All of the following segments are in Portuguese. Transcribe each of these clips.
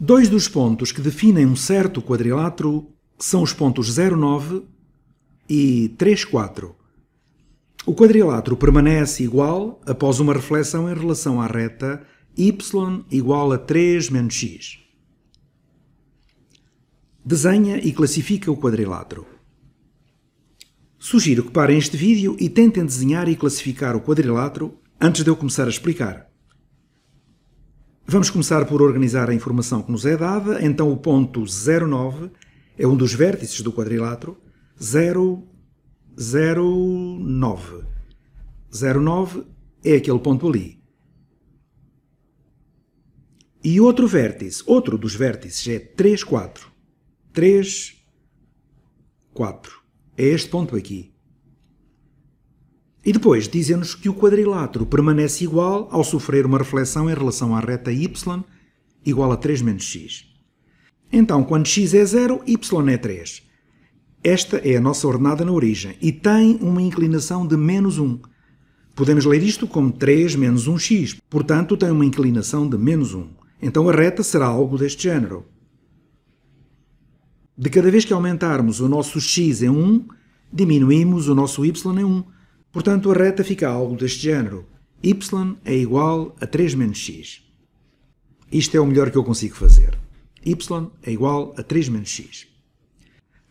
Dois dos pontos que definem um certo quadrilátero são os pontos 09 e 34. O quadrilátero permanece igual após uma reflexão em relação à reta y igual a 3 menos x. Desenha e classifica o quadrilátero. Sugiro que parem este vídeo e tentem desenhar e classificar o quadrilátero antes de eu começar a explicar. Vamos começar por organizar a informação que nos é dada. Então, o ponto 09 é um dos vértices do quadrilátero. 0, 09. 09 é aquele ponto ali. E outro vértice, outro dos vértices é 3, 4. 3, 4. É este ponto aqui. E depois dizemos que o quadrilátero permanece igual ao sofrer uma reflexão em relação à reta y igual a 3 menos x. Então, quando x é 0, y é 3. Esta é a nossa ordenada na origem e tem uma inclinação de menos 1. Podemos ler isto como 3 menos 1x, portanto tem uma inclinação de menos 1. Então a reta será algo deste género. De cada vez que aumentarmos o nosso x em 1, diminuímos o nosso y em 1. Portanto, a reta fica algo deste género. y é igual a 3 menos x. Isto é o melhor que eu consigo fazer. y é igual a 3 menos x.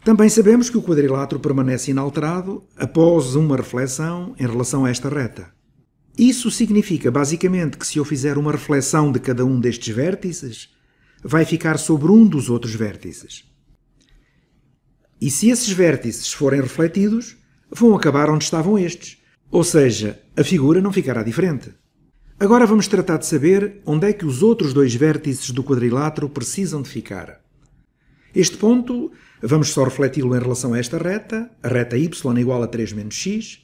Também sabemos que o quadrilátero permanece inalterado após uma reflexão em relação a esta reta. Isso significa basicamente que se eu fizer uma reflexão de cada um destes vértices, vai ficar sobre um dos outros vértices. E se esses vértices forem refletidos, vão acabar onde estavam estes. Ou seja, a figura não ficará diferente. Agora vamos tratar de saber onde é que os outros dois vértices do quadrilátero precisam de ficar. Este ponto vamos só refleti-lo em relação a esta reta, a reta y é igual a 3 menos x.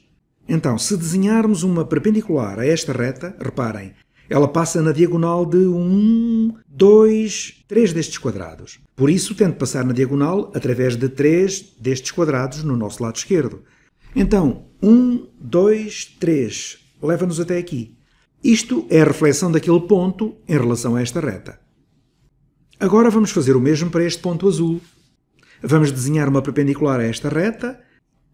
Então, se desenharmos uma perpendicular a esta reta, reparem, ela passa na diagonal de 1, 2, 3 destes quadrados. Por isso, a passar na diagonal através de 3 destes quadrados no nosso lado esquerdo. Então, um, dois, três, leva-nos até aqui. Isto é a reflexão daquele ponto em relação a esta reta. Agora vamos fazer o mesmo para este ponto azul. Vamos desenhar uma perpendicular a esta reta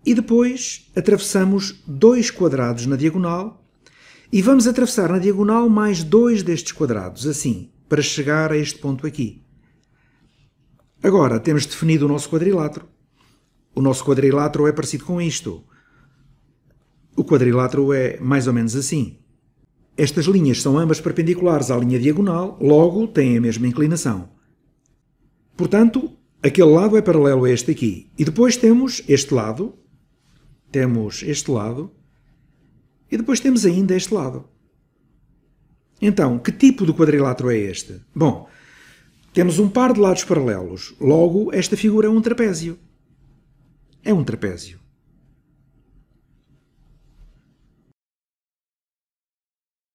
e depois atravessamos dois quadrados na diagonal e vamos atravessar na diagonal mais dois destes quadrados, assim, para chegar a este ponto aqui. Agora temos definido o nosso quadrilátero. O nosso quadrilátero é parecido com isto. O quadrilátero é mais ou menos assim. Estas linhas são ambas perpendiculares à linha diagonal, logo têm a mesma inclinação. Portanto, aquele lado é paralelo a este aqui. E depois temos este lado, temos este lado, e depois temos ainda este lado. Então, que tipo de quadrilátero é este? Bom, temos um par de lados paralelos, logo esta figura é um trapézio é um trapézio.